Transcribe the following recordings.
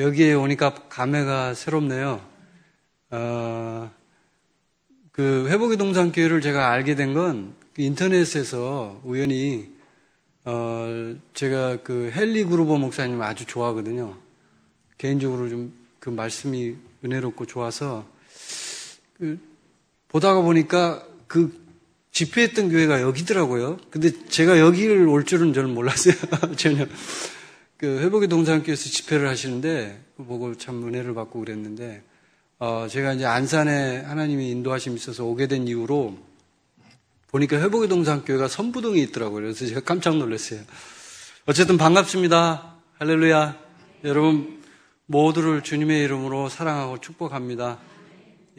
여기에 오니까 감회가 새롭네요. 어, 그 회복의 동산교회를 제가 알게 된건 그 인터넷에서 우연히 어, 제가 그 헨리 그루버 목사님 아주 좋아하거든요. 개인적으로 좀 그 말씀이 은혜롭고 좋아서 그 보다가 보니까 그 집회했던 교회가 여기더라고요. 근데 제가 여기를 올 줄은 저는 몰랐어요. 전혀. 그 회복의 동산교에서 회 집회를 하시는데 보고 그 참 은혜를 받고 그랬는데 어 제가 이제 안산에 하나님이 인도하심 있어서 오게 된 이후로 보니까 회복의 동산교회가 선부동에 있더라고요. 그래서 제가 깜짝 놀랐어요. 어쨌든 반갑습니다. 할렐루야. 여러분 모두를 주님의 이름으로 사랑하고 축복합니다.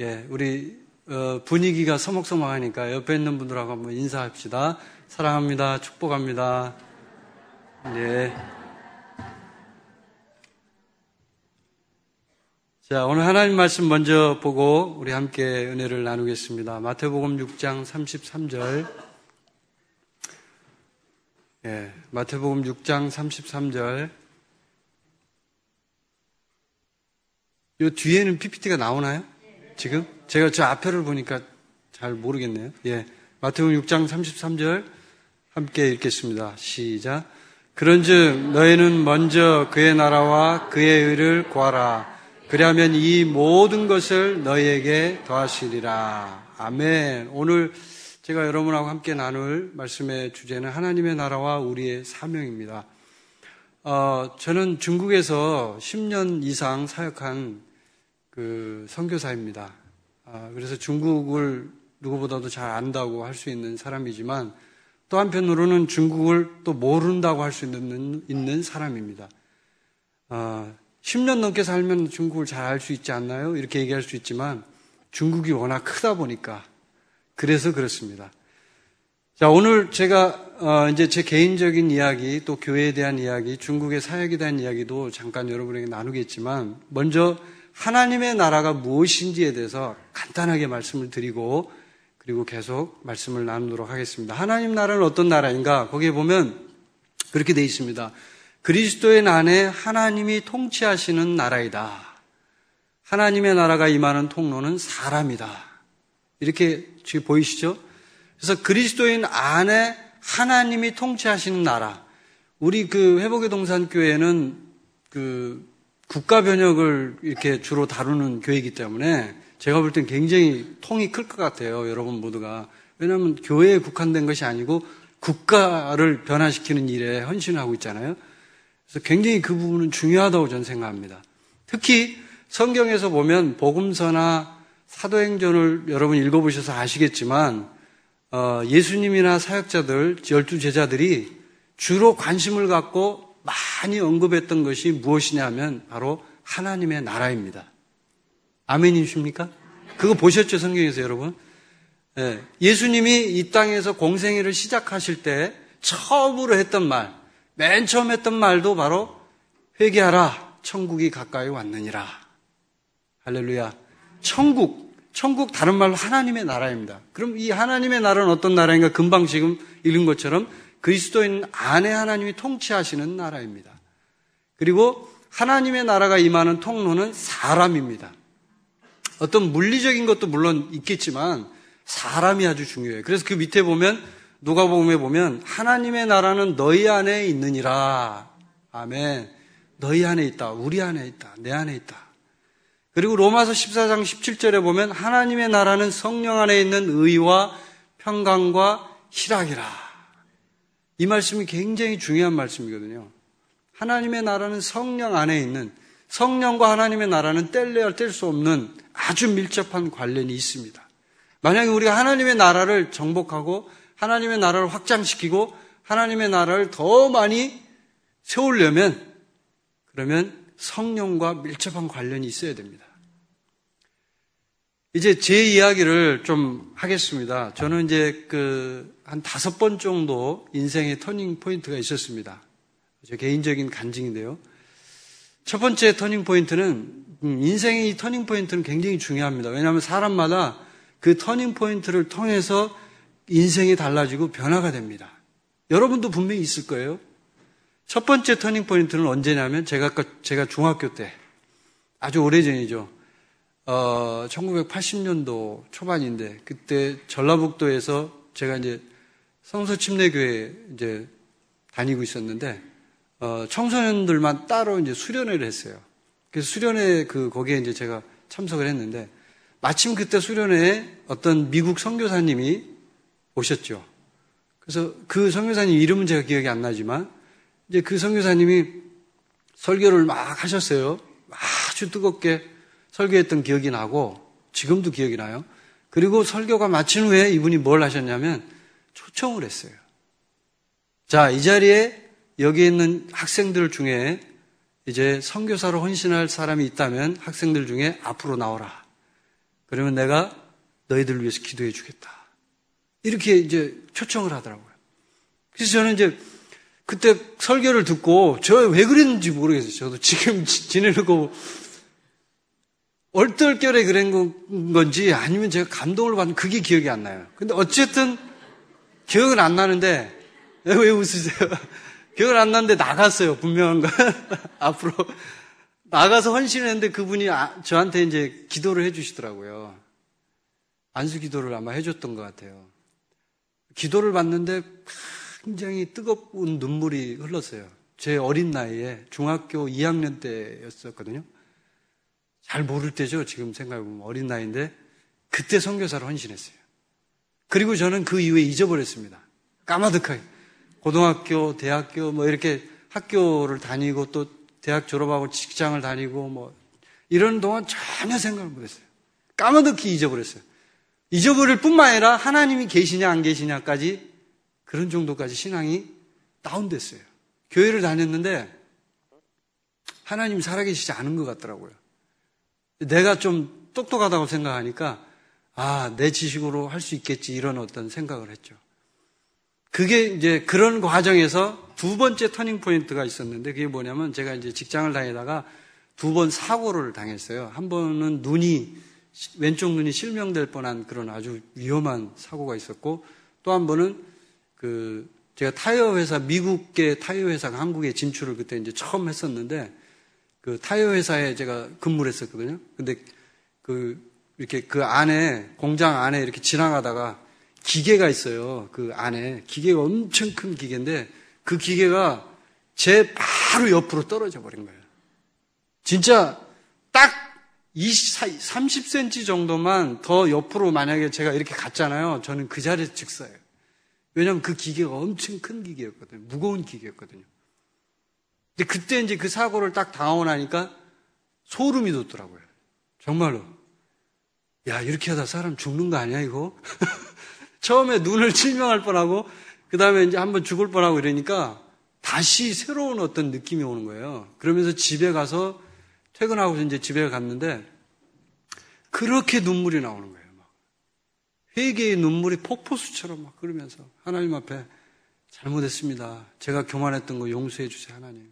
예, 우리 어, 분위기가 서먹서먹하니까 옆에 있는 분들하고 한번 인사합시다. 사랑합니다. 축복합니다. 예. 자, 오늘 하나님 말씀 먼저 보고 우리 함께 은혜를 나누겠습니다. 마태복음 6장 33절. 예, 마태복음 6장 33절. 요 뒤에는 PPT가 나오나요? 지금? 제가 저 앞에를 보니까 잘 모르겠네요. 예. 마태복음 6장 33절 함께 읽겠습니다. 시작. 그런즉 너희는 먼저 그의 나라와 그의 의를 구하라. 그리하면 이 모든 것을 너희에게 더하시리라. 아멘. 오늘 제가 여러분하고 함께 나눌 말씀의 주제는 하나님의 나라와 우리의 사명입니다. 어, 저는 중국에서 10년 이상 사역한 그 선교사입니다. 어, 그래서 중국을 누구보다도 잘 안다고 할 수 있는 사람이지만 또 한편으로는 중국을 또 모른다고 할 수 있는, 있는 사람입니다. 어, 10년 넘게 살면 중국을 잘 알 수 있지 않나요? 이렇게 얘기할 수 있지만 중국이 워낙 크다 보니까 그래서 그렇습니다. 자, 오늘 제가 어, 이제 제 개인적인 이야기 또 교회에 대한 이야기, 중국의 사역에 대한 이야기도 잠깐 여러분에게 나누겠지만 먼저 하나님의 나라가 무엇인지에 대해서 간단하게 말씀을 드리고 그리고 계속 말씀을 나누도록 하겠습니다. 하나님 나라는 어떤 나라인가? 거기에 보면 그렇게 돼 있습니다. 그리스도의 난에 하나님이 통치하시는 나라이다. 하나님의 나라가 임하는 통로는 사람이다. 이렇게 지금 보이시죠? 그래서 그리스도인 안에 하나님이 통치하시는 나라. 우리 그 회복의 동산교회는 그 국가 변혁을 이렇게 주로 다루는 교회이기 때문에 제가 볼 땐 굉장히 통이 클 것 같아요. 여러분 모두가. 왜냐하면 교회에 국한된 것이 아니고 국가를 변화시키는 일에 헌신하고 있잖아요. 그래서 굉장히 그 부분은 중요하다고 저는 생각합니다. 특히 성경에서 보면 복음서나 사도행전을 여러분 읽어보셔서 아시겠지만 어, 예수님이나 사역자들 열두 제자들이 주로 관심을 갖고 많이 언급했던 것이 무엇이냐면 바로 하나님의 나라입니다. 아멘이십니까? 그거 보셨죠 성경에서 여러분? 예, 예수님이 이 땅에서 공생애를 시작하실 때 처음으로 했던 말맨 처음 했던 말도 바로 회개하라 천국이 가까이 왔느니라. 할렐루야. 천국 천국 다른 말로 하나님의 나라입니다. 그럼 이 하나님의 나라는 어떤 나라인가 금방 지금 읽은 것처럼 그리스도인 안에 하나님이 통치하시는 나라입니다. 그리고 하나님의 나라가 임하는 통로는 사람입니다. 어떤 물리적인 것도 물론 있겠지만 사람이 아주 중요해요. 그래서 그 밑에 보면 누가복음에 보면 하나님의 나라는 너희 안에 있느니라. 아멘. 너희 안에 있다. 우리 안에 있다. 내 안에 있다. 그리고 로마서 14장 17절에 보면 하나님의 나라는 성령 안에 있는 의와 평강과 희락이라. 이 말씀이 굉장히 중요한 말씀이거든요. 하나님의 나라는 성령 안에 있는 성령과 하나님의 나라는 뗄래야 뗄 수 없는 아주 밀접한 관련이 있습니다. 만약에 우리가 하나님의 나라를 정복하고 하나님의 나라를 확장시키고 하나님의 나라를 더 많이 세우려면 그러면 성령과 밀접한 관련이 있어야 됩니다. 이제 제 이야기를 좀 하겠습니다. 저는 이제 그 한 다섯 번 정도 인생의 터닝 포인트가 있었습니다. 제 개인적인 간증인데요. 첫 번째 터닝 포인트는 음, 인생의 이 터닝 포인트는 굉장히 중요합니다. 왜냐하면 사람마다 그 터닝 포인트를 통해서 인생이 달라지고 변화가 됩니다. 여러분도 분명히 있을 거예요. 첫 번째 터닝포인트는 언제냐면 제가, 제가 중학교 때 아주 오래전이죠. 어, 1980년도 초반인데 그때 전라북도에서 제가 이제 성서침례교회 이제 다니고 있었는데 어, 청소년들만 따로 이제 수련회를 했어요. 그래서 수련회 그 거기에 이제 제가 참석을 했는데 마침 그때 수련회에 어떤 미국 선교사님이 오셨죠. 그래서 그성교사님 이름은 제가 기억이 안 나지만 이제 그성교사님이 설교를 막 하셨어요. 아주 뜨겁게 설교했던 기억이 나고 지금도 기억이 나요. 그리고 설교가 마친 후에 이분이 뭘 하셨냐면 초청을 했어요. 자, 이 자리에 여기 있는 학생들 중에 이제 성교사로 헌신할 사람이 있다면 학생들 중에 앞으로 나오라. 그러면 내가 너희들 위해서 기도해 주겠다. 이렇게 이제 초청을 하더라고요. 그래서 저는 이제 그때 설교를 듣고 저 왜 그랬는지 모르겠어요. 저도 지금 지내려고 뭐 얼떨결에 그런 건지 아니면 제가 감동을 받는 그게 기억이 안 나요. 근데 어쨌든 기억은 안 나는데 왜 웃으세요? 기억은 안 나는데 나갔어요. 분명한 건 앞으로 나가서 헌신했는데 그분이 아, 저한테 이제 기도를 해주시더라고요. 안수 기도를 아마 해줬던 것 같아요. 기도를 받는데 굉장히 뜨거운 눈물이 흘렀어요. 제 어린 나이에 중학교 2학년 때였었거든요. 잘 모를 때죠. 지금 생각해보면 어린 나이인데 그때 선교사를 헌신했어요. 그리고 저는 그 이후에 잊어버렸습니다. 까마득하게 고등학교, 대학교 뭐 이렇게 학교를 다니고 또 대학 졸업하고 직장을 다니고 뭐 이런 동안 전혀 생각을 못했어요. 까마득히 잊어버렸어요. 잊어버릴 뿐만 아니라 하나님이 계시냐 안 계시냐까지 그런 정도까지 신앙이 다운됐어요. 교회를 다녔는데 하나님 살아계시지 않은 것 같더라고요. 내가 좀 똑똑하다고 생각하니까 아, 내 지식으로 할 수 있겠지 이런 어떤 생각을 했죠. 그게 이제 그런 과정에서 두 번째 터닝 포인트가 있었는데 그게 뭐냐면 제가 이제 직장을 다니다가 두 번 사고를 당했어요. 한 번은 눈이 왼쪽 눈이 실명될 뻔한 그런 아주 위험한 사고가 있었고 또 한 번은 그 제가 타이어 회사 미국계 타이어 회사가 한국에 진출을 그때 이제 처음 했었는데 그 타이어 회사에 제가 근무를 했었거든요. 근데 그 이렇게 그 안에 공장 안에 이렇게 지나가다가 기계가 있어요. 그 안에 기계가 엄청 큰 기계인데 그 기계가 제 바로 옆으로 떨어져 버린 거예요. 진짜 딱 20, 30cm 정도만 더 옆으로 만약에 제가 이렇게 갔잖아요. 저는 그자리에 즉사예요. 왜냐하면 그 기계가 엄청 큰 기계였거든요. 무거운 기계였거든요. 근데 그때 이제 그 사고를 딱 당하고 나니까 소름이 돋더라고요. 정말로. 야, 이렇게 하다 사람 죽는 거 아니야, 이거? 처음에 눈을 실명할 뻔하고, 그 다음에 이제 한번 죽을 뻔하고 이러니까 다시 새로운 어떤 느낌이 오는 거예요. 그러면서 집에 가서 퇴근하고 이제 집에 갔는데 그렇게 눈물이 나오는 거예요. 막 회개의 눈물이 폭포수처럼 막 그러면서 하나님 앞에 잘못했습니다. 제가 교만했던 거 용서해 주세요, 하나님.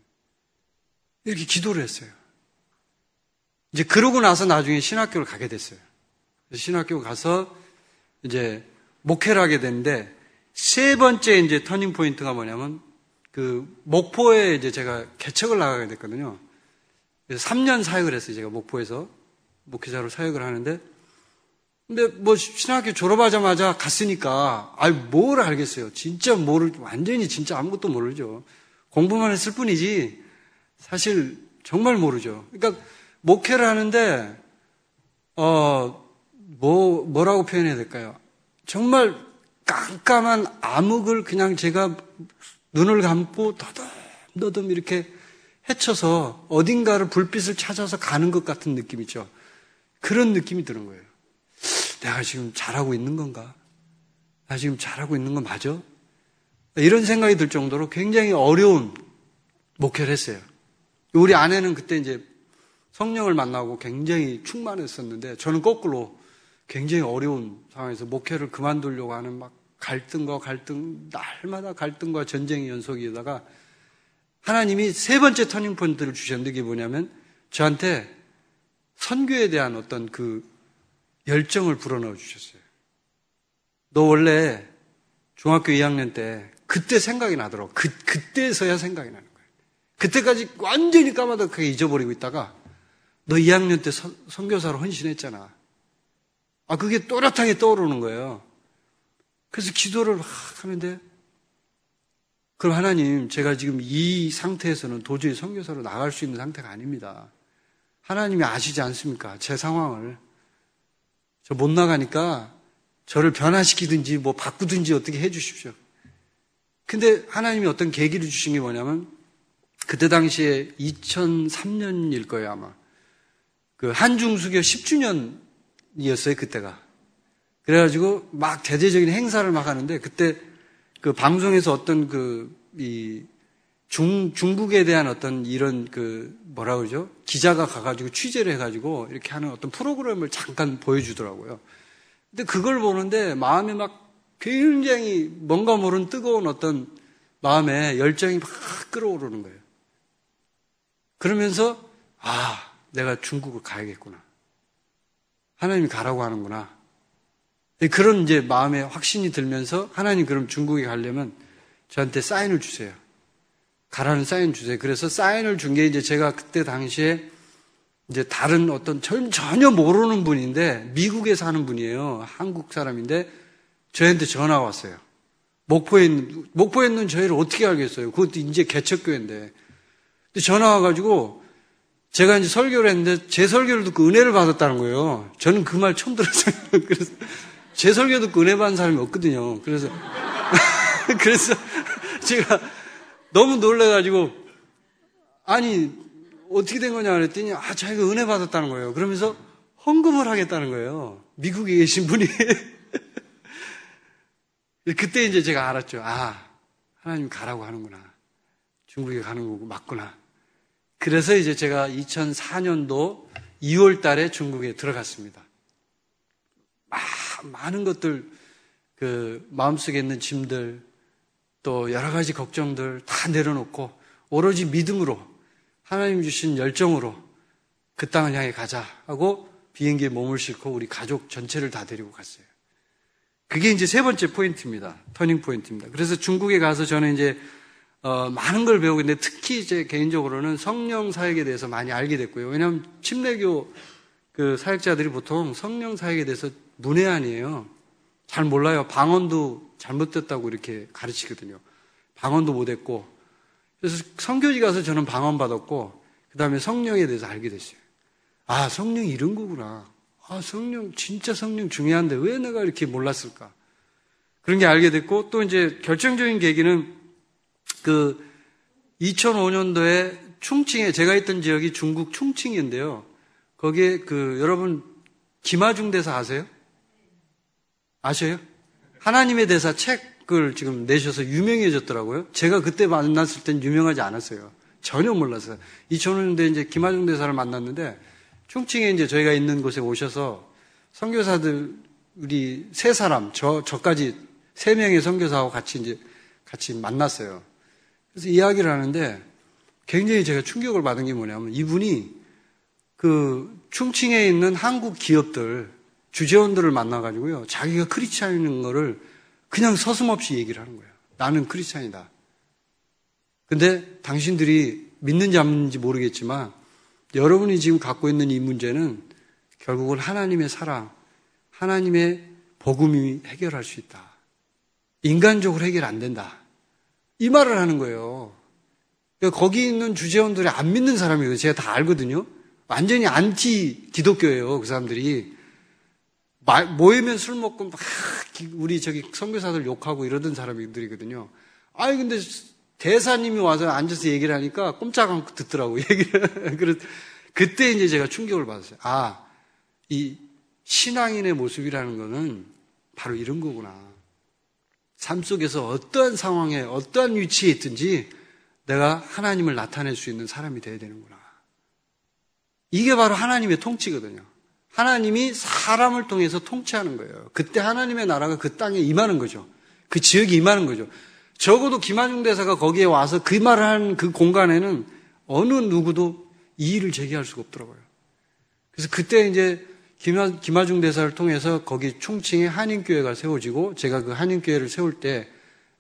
이렇게 기도를 했어요. 이제 그러고 나서 나중에 신학교를 가게 됐어요. 신학교 가서 이제 목회를 하게 됐는데세 번째 이제 터닝 포인트가 뭐냐면 그 목포에 이제 제가 개척을 나가게 됐거든요. 그래서 3년 사역을 했어요. 제가 목포에서 목회자로 사역을 하는데 근데 뭐 신학교 졸업하자마자 갔으니까 아이 뭘 알겠어요. 진짜 모를 완전히 진짜 아무것도 모르죠. 공부만 했을 뿐이지 사실 정말 모르죠. 그러니까 목회를 하는데 어 뭐 뭐라고 표현해야 될까요? 정말 깜깜한 암흑을 그냥 제가 눈을 감고 더듬 더듬 이렇게 헤쳐서 어딘가를 불빛을 찾아서 가는 것 같은 느낌이죠. 그런 느낌이 드는 거예요. 내가 지금 잘하고 있는 건가? 나 지금 잘하고 있는 건 맞아? 이런 생각이 들 정도로 굉장히 어려운 목회를 했어요. 우리 아내는 그때 이제 성령을 만나고 굉장히 충만했었는데 저는 거꾸로 굉장히 어려운 상황에서 목회를 그만두려고 하는 막 갈등과 갈등, 날마다 갈등과 전쟁의 연속이다가 하나님이 세 번째 터닝 포인트를 주셨는데 그게 뭐냐면 저한테 선교에 대한 어떤 그 열정을 불어넣어 주셨어요. 너 원래 중학교 2학년 때 그때 생각이 나더라고. 그 그때서야 생각이 나는 거예요. 그때까지 완전히 까마득하게 잊어버리고 있다가 너 2학년 때 선, 선교사로 헌신했잖아. 아 그게 또렷하게 떠오르는 거예요. 그래서 기도를 하는데 그럼 하나님, 제가 지금 이 상태에서는 도저히 선교사로 나갈 수 있는 상태가 아닙니다. 하나님이 아시지 않습니까? 제 상황을. 저 못 나가니까 저를 변화시키든지 뭐 바꾸든지 어떻게 해 주십시오. 근데 하나님이 어떤 계기를 주신 게 뭐냐면 그때 당시에 2003년일 거예요, 아마. 그 한중수교 10주년이었어요, 그때가. 그래가지고 막 대대적인 행사를 막 하는데 그때 그 방송에서 어떤 그, 이, 중, 중국에 대한 어떤 이런 그, 뭐라 그러죠? 기자가 가가지고 취재를 해가지고 이렇게 하는 어떤 프로그램을 잠깐 보여주더라고요. 근데 그걸 보는데 마음이 막 굉장히 뭔가 모른 뜨거운 어떤 마음에 열정이 막 끌어오르는 거예요. 그러면서, 아, 내가 중국을 가야겠구나. 하나님이 가라고 하는구나. 네, 그런 이제 마음에 확신이 들면서 하나님 그럼 중국에 가려면 저한테 사인을 주세요. 가라는 사인 주세요. 그래서 사인을 준 게 이제 제가 그때 당시에 이제 다른 어떤 전, 혀 모르는 분인데 미국에 사는 분이에요. 한국 사람인데 저한테 전화가 왔어요. 목포에 있는, 목포에 있는 저희를 어떻게 알겠어요? 그것도 이제 개척교회인데. 전화 와가지고 제가 이제 설교를 했는데 제 설교를 듣고 은혜를 받았다는 거예요. 저는 그 말 처음 들었어요. 그래서 제 설교 도고 그 은혜 받은 사람이 없거든요. 그래서, 그래서 제가 너무 놀래가지고, 아니, 어떻게 된 거냐 그랬더니, 아, 자기가 은혜 받았다는 거예요. 그러면서 헌금을 하겠다는 거예요. 미국에 계신 분이. 그때 이제 제가 알았죠. 아, 하나님 가라고 하는구나. 중국에 가는 거고, 맞구나. 그래서 이제 제가 2004년도 2월 달에 중국에 들어갔습니다. 막참 많은 것들, 그 마음속에 있는 짐들, 또 여러 가지 걱정들 다 내려놓고 오로지 믿음으로 하나님 주신 열정으로 그 땅을 향해 가자 하고 비행기에 몸을 싣고 우리 가족 전체를 다 데리고 갔어요. 그게 이제 세 번째 포인트입니다. 터닝 포인트입니다. 그래서 중국에 가서 저는 이제 어, 많은 걸 배우고 있는데 특히 제 개인적으로는 성령 사역에 대해서 많이 알게 됐고요. 왜냐하면 침례교 그 사역자들이 보통 성령 사역에 대해서 문외한이에요. 잘 몰라요. 방언도 잘못됐다고 이렇게 가르치거든요. 방언도 못했고. 그래서 성교지 가서 저는 방언 받았고, 그 다음에 성령에 대해서 알게 됐어요. 아, 성령 이런 거구나. 아, 성령, 진짜 성령 중요한데 왜 내가 이렇게 몰랐을까? 그런 게 알게 됐고, 또 이제 결정적인 계기는 그 2005년도에 충칭에, 제가 있던 지역이 중국 충칭인데요. 거기에 그, 여러분, 김하중 대사 아세요? 아세요? 하나님에대해서 책을 지금 내셔서 유명해졌더라고요. 제가 그때 만났을 땐 유명하지 않았어요. 전혀 몰랐어요. 2005년도에 이제 김하중 대사를 만났는데 충칭에 이제 저희가 있는 곳에 오셔서 선교사들 우리 세 사람 저 저까지 세 명의 선교사하고 같이 이제 같이 만났어요. 그래서 이야기를 하는데 굉장히 제가 충격을 받은 게 뭐냐면 이분이 그 충칭에 있는 한국 기업들 주재원들을 만나가지고요. 자기가 크리스찬인 거를 그냥 서슴없이 얘기를 하는 거예요. 나는 크리스찬이다. 근데 당신들이 믿는지 안 믿는지 모르겠지만 여러분이 지금 갖고 있는 이 문제는 결국은 하나님의 사랑, 하나님의 복음이 해결할 수 있다. 인간적으로 해결 안 된다. 이 말을 하는 거예요. 그러니까 거기 있는 주재원들이 안 믿는 사람이에요. 제가 다 알거든요. 완전히 안티 기독교예요. 그 사람들이. 모이면 술 먹고 막 우리 저기 선교사들 욕하고 이러던 사람들이거든요. 아니 근데 대사님이 와서 앉아서 얘기를 하니까 꼼짝 안 듣더라고 얘기를. 그때 이제 제가 충격을 받았어요. 아, 이 신앙인의 모습이라는 거는 바로 이런 거구나. 삶 속에서 어떠한 상황에 어떠한 위치에 있든지 내가 하나님을 나타낼 수 있는 사람이 돼야 되는구나. 이게 바로 하나님의 통치거든요. 하나님이 사람을 통해서 통치하는 거예요. 그때 하나님의 나라가 그 땅에 임하는 거죠. 그 지역에 임하는 거죠. 적어도 김한중 대사가 거기에 와서 그 말을 한 그 공간에는 어느 누구도 이의를 제기할 수가 없더라고요. 그래서 그때 이제 김하, 김하중 대사를 통해서 거기 총칭의 한인교회가 세워지고 제가 그 한인교회를 세울 때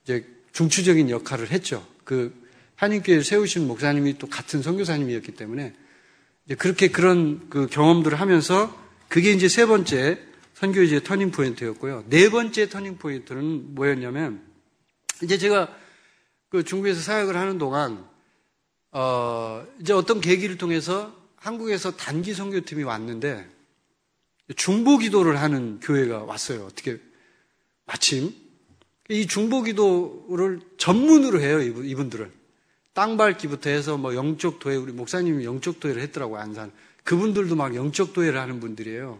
이제 중추적인 역할을 했죠. 그 한인교회를 세우신 목사님이 또 같은 선교사님이었기 때문에 그렇게 그런 그 경험들을 하면서 그게 이제 세 번째 선교의 이제 터닝 포인트였고요. 네 번째 터닝 포인트는 뭐였냐면 이제 제가 그 중국에서 사역을 하는 동안 어 이제 어떤 계기를 통해서 한국에서 단기 선교팀이 왔는데 중보 기도를 하는 교회가 왔어요. 어떻게 마침 이 중보 기도를 전문으로 해요. 이분들을 땅 밟기부터 해서 뭐 영적 도회 우리 목사님이 영적 도회를 했더라고요. 안산 그분들도 막 영적 도회를 하는 분들이에요.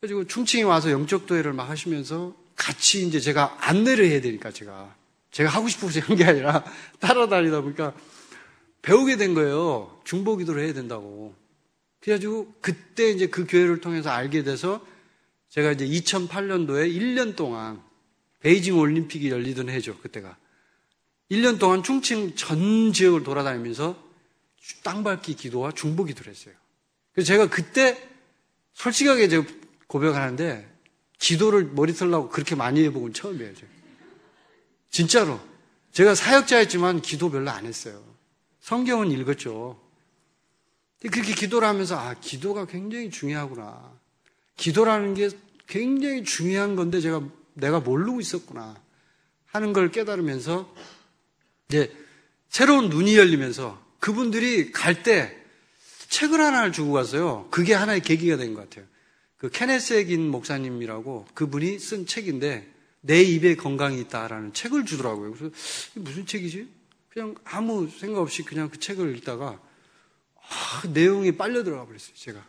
그래가지고 충칭에 와서 영적 도회를 막 하시면서 같이 이제 제가 안내를 해야 되니까 제가 제가 하고 싶어서 한 게 아니라 따라다니다 보니까 배우게 된 거예요. 중보기도를 해야 된다고. 그래가지고 그때 이제 그 교회를 통해서 알게 돼서 제가 이제 2008년도에 1년 동안 베이징 올림픽이 열리던 해죠, 그때가. 1년 동안 충칭 전 지역을 돌아다니면서 땅 밟기 기도와 중보 기도를 했어요. 그래서 제가 그때 솔직하게 제가 고백하는데 기도를 머리털라고 그렇게 많이 해보곤 처음이에요. 제가. 진짜로. 제가 사역자였지만 기도 별로 안 했어요. 성경은 읽었죠. 그렇게 기도를 하면서 아 기도가 굉장히 중요하구나. 기도라는 게 굉장히 중요한 건데 제가 내가 모르고 있었구나 하는 걸 깨달으면서 이제 새로운 눈이 열리면서 그분들이 갈때 책을 하나를 주고 갔어요. 그게 하나의 계기가 된 것 같아요. 그 케네스에긴 목사님이라고 그분이 쓴 책인데 내 입에 건강이 있다라는 책을 주더라고요. 그래서 무슨 책이지? 그냥 아무 생각 없이 그냥 그 책을 읽다가 아, 그 내용이 빨려 들어가 버렸어요. 제가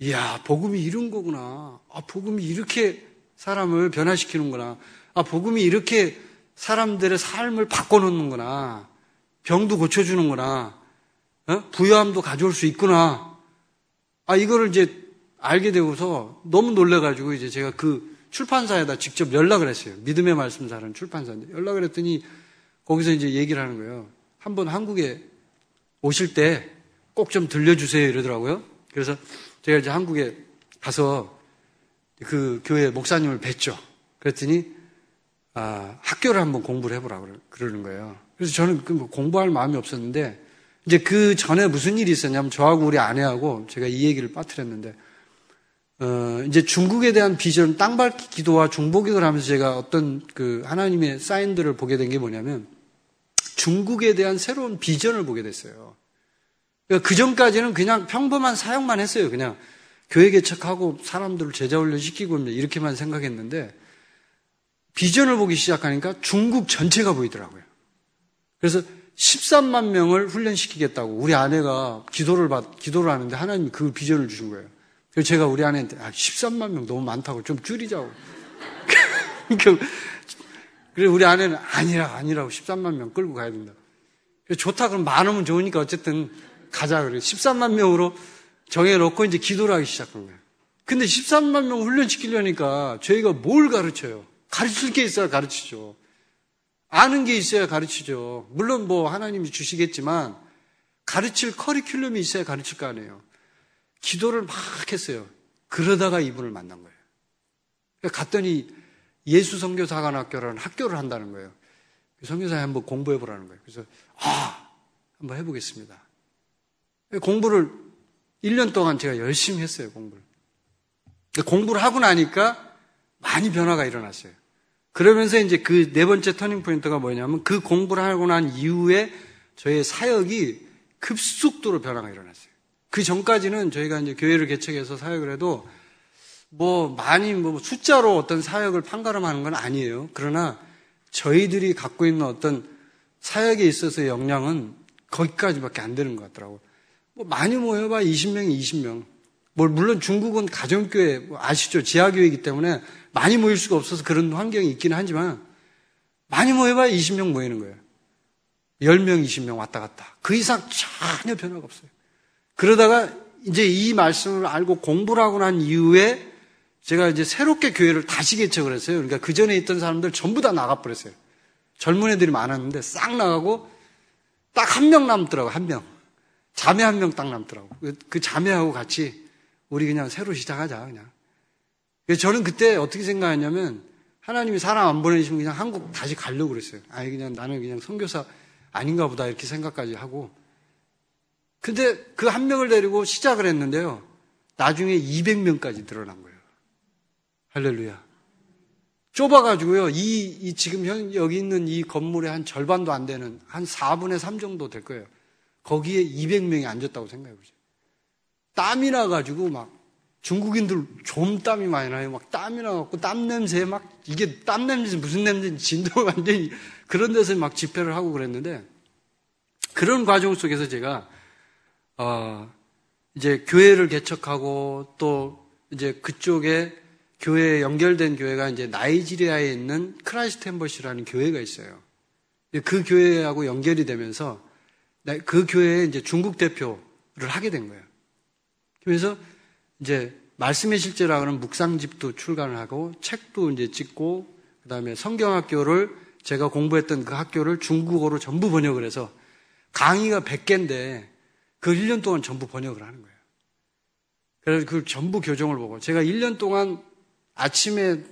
이야 복음이 이런 거구나. 아 복음이 이렇게 사람을 변화시키는구나. 아 복음이 이렇게 사람들의 삶을 바꿔놓는구나. 병도 고쳐주는구나. 어? 부여함도 가져올 수 있구나. 아 이거를 이제 알게 되고서 너무 놀래가지고 이제 제가 그 출판사에다 직접 연락을 했어요. 믿음의 말씀사라는 출판사인데 연락을 했더니 거기서 이제 얘기를 하는 거예요. 한번 한국에 오실 때 꼭 좀 들려주세요 이러더라고요. 그래서 제가 이제 한국에 가서 그 교회 목사님을 뵀죠. 그랬더니 아, 학교를 한번 공부를 해보라 고 그러는 거예요. 그래서 저는 그 뭐 공부할 마음이 없었는데 이제 그 전에 무슨 일이 있었냐면 저하고 우리 아내하고 제가 이 얘기를 빠뜨렸는데 어, 이제 중국에 대한 비전 땅밟기 기도와 중보기도를 하면서 제가 어떤 그 하나님의 사인들을 보게 된 게 뭐냐면 중국에 대한 새로운 비전을 보게 됐어요. 그러니까 그 전까지는 그냥 평범한 사역만 했어요. 그냥 교회 개척하고 사람들을 제자 훈련시키고 이렇게만 생각했는데 비전을 보기 시작하니까 중국 전체가 보이더라고요. 그래서 13만 명을 훈련시키겠다고 우리 아내가 기도를 받, 기도를 하는데 하나님그 비전을 주신 거예요. 그래서 제가 우리 아내한테 아, 13만 명 너무 많다고 좀 줄이자고. 그래서 우리 아내는 아니라 아니라고 13만 명 끌고 가야 된다. 좋다 그럼 많으면 좋으니까 어쨌든 가자 그래. 13만 명으로 정해놓고 이제 기도를 하기 시작한 거예요. 근데 13만 명 훈련시키려니까 저희가 뭘 가르쳐요? 가르칠 게 있어야 가르치죠. 아는 게 있어야 가르치죠. 물론 뭐 하나님이 주시겠지만 가르칠 커리큘럼이 있어야 가르칠 거 아니에요. 기도를 막 했어요. 그러다가 이분을 만난 거예요. 그러니까 갔더니 예수 성교사관학교라는 학교를 한다는 거예요. 성교사에 그 한번 공부해 보라는 거예요. 그래서 아 한번 해보겠습니다. 공부를 1년 동안 제가 열심히 했어요. 공부를. 공부를 하고 나니까 많이 변화가 일어났어요. 그러면서 이제 그 네 번째 터닝 포인트가 뭐냐면 그 공부를 하고 난 이후에 저의 사역이 급속도로 변화가 일어났어요. 그 전까지는 저희가 이제 교회를 개척해서 사역을 해도 뭐 많이 뭐 숫자로 어떤 사역을 판가름하는 건 아니에요. 그러나 저희들이 갖고 있는 어떤 사역에 있어서의 역량은 거기까지밖에 안 되는 것 같더라고요. 뭐 많이 모여봐 20명이 20명. 뭐 물론 중국은 가정교회 뭐 아시죠? 지하교회이기 때문에 많이 모일 수가 없어서 그런 환경이 있기는 하지만 많이 모여봐야 20명 모이는 거예요. 10명, 20명 왔다 갔다. 그 이상 전혀 변화가 없어요. 그러다가 이제 이 말씀을 알고 공부를 하고 난 이후에 제가 이제 새롭게 교회를 다시 개척을 했어요. 그러니까 그 전에 있던 사람들 전부 다 나가버렸어요. 젊은 애들이 많았는데 싹 나가고 딱 한 명 남더라고, 요한 명. 자매 한 명 딱 남더라고. 요그 자매하고 같이 우리 그냥 새로 시작하자 그냥. 저는 그때 어떻게 생각했냐면 하나님이 사람 안 보내시면 그냥 한국 다시 가려고 그랬어요. 아니 그냥 나는 그냥 선교사 아닌가 보다 이렇게 생각까지 하고. 근데 그 한 명을 데리고 시작을 했는데요. 나중에 200명까지 늘어난 거예요. 할렐루야. 좁아가지고요. 이, 이 지금 현, 여기 있는 이 건물의 한 절반도 안 되는 한 4분의 3 정도 될 거예요. 거기에 200명이 앉았다고 생각해 보세요. 땀이 나가지고 막 중국인들 좀 땀이 많이 나요. 막 땀이 나갖고 땀 냄새 막 이게 땀 냄새 무슨 냄새인지 진도 완전히 그런 데서 막 집회를 하고 그랬는데 그런 과정 속에서 제가 어 이제 교회를 개척하고 또 이제 그쪽에 교회에 연결된 교회가 이제 나이지리아에 있는 크라이스트 버시라는 교회가 있어요. 그 교회하고 연결이 되면서 그 교회에 이제 중국 대표를 하게 된 거예요. 그래서 이제 말씀의 실제라고 하는 묵상집도 출간을 하고 책도 이제 찍고 그다음에 성경학교를 제가 공부했던 그 학교를 중국어로 전부 번역을 해서 강의가 100개인데 그 1년 동안 전부 번역을 하는 거예요. 그래서 그 전부 교정을 보고 제가 1년 동안 아침에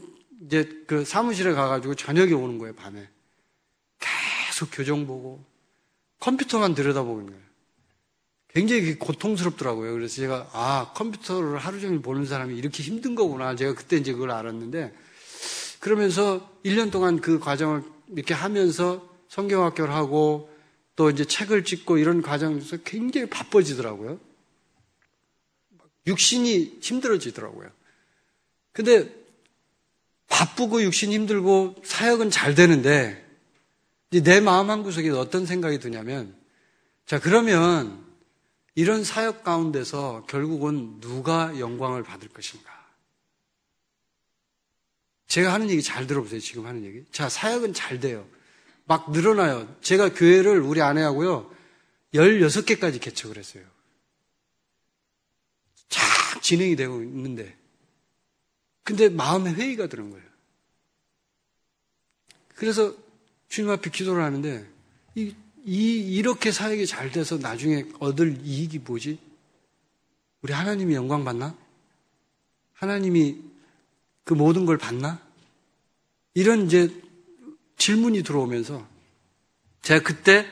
이제 그 사무실에 가가지고 저녁에 오는 거예요, 밤에. 계속 교정 보고 컴퓨터만 들여다보는 거예요. 굉장히 고통스럽더라고요. 그래서 제가 아 컴퓨터를 하루 종일 보는 사람이 이렇게 힘든 거구나. 제가 그때 이제 그걸 알았는데 그러면서 1년 동안 그 과정을 이렇게 하면서 성경학교를 하고 또 이제 책을 찍고 이런 과정에서 굉장히 바빠지더라고요. 육신이 힘들어지더라고요. 근데 바쁘고 육신 힘들고 사역은 잘 되는데 내 마음 한 구석에 어떤 생각이 드냐면 자 그러면 이런 사역 가운데서 결국은 누가 영광을 받을 것인가? 제가 하는 얘기 잘 들어보세요, 지금 하는 얘기. 자, 사역은 잘 돼요. 막 늘어나요. 제가 교회를 우리 아내하고요, 16개까지 개척을 했어요. 쫙 진행이 되고 있는데. 근데 마음의 회의가 드는 거예요. 그래서 주님 앞에 기도를 하는데, 이 이, 이렇게 사역이 잘 돼서 나중에 얻을 이익이 뭐지? 우리 하나님이 영광 받나? 하나님이 그 모든 걸 받나? 이런 이제 질문이 들어오면서 제가 그때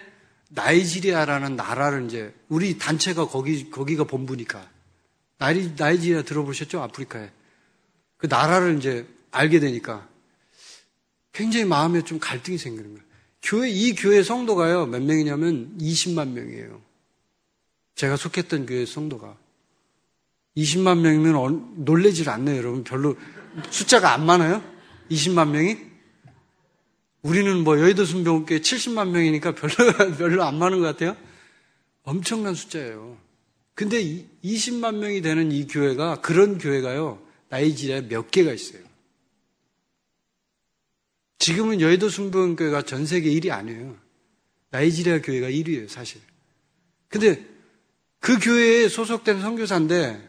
나이지리아라는 나라를 이제 우리 단체가 거기 거기가 본부니까 나이, 나이지리아 들어보셨죠? 아프리카에 그 나라를 이제 알게 되니까 굉장히 마음에 좀 갈등이 생기는 거예요. 교회, 이 교회 성도가요, 몇 명이냐면 20만 명이에요. 제가 속했던 교회 성도가. 20만 명이면 어, 놀래질 않네요, 여러분. 별로 숫자가 안 많아요? 20만 명이? 우리는 뭐 여의도 순병교회 70만 명이니까 별로, 별로 안 많은 것 같아요? 엄청난 숫자예요. 근데 20만 명이 되는 이 교회가, 그런 교회가요, 나이지리아에 몇 개가 있어요. 지금은 여의도 순복음교회가 전 세계 1위 아니에요. 나이지리아 교회가 1위예요, 사실. 근데 그 교회에 소속된 선교사인데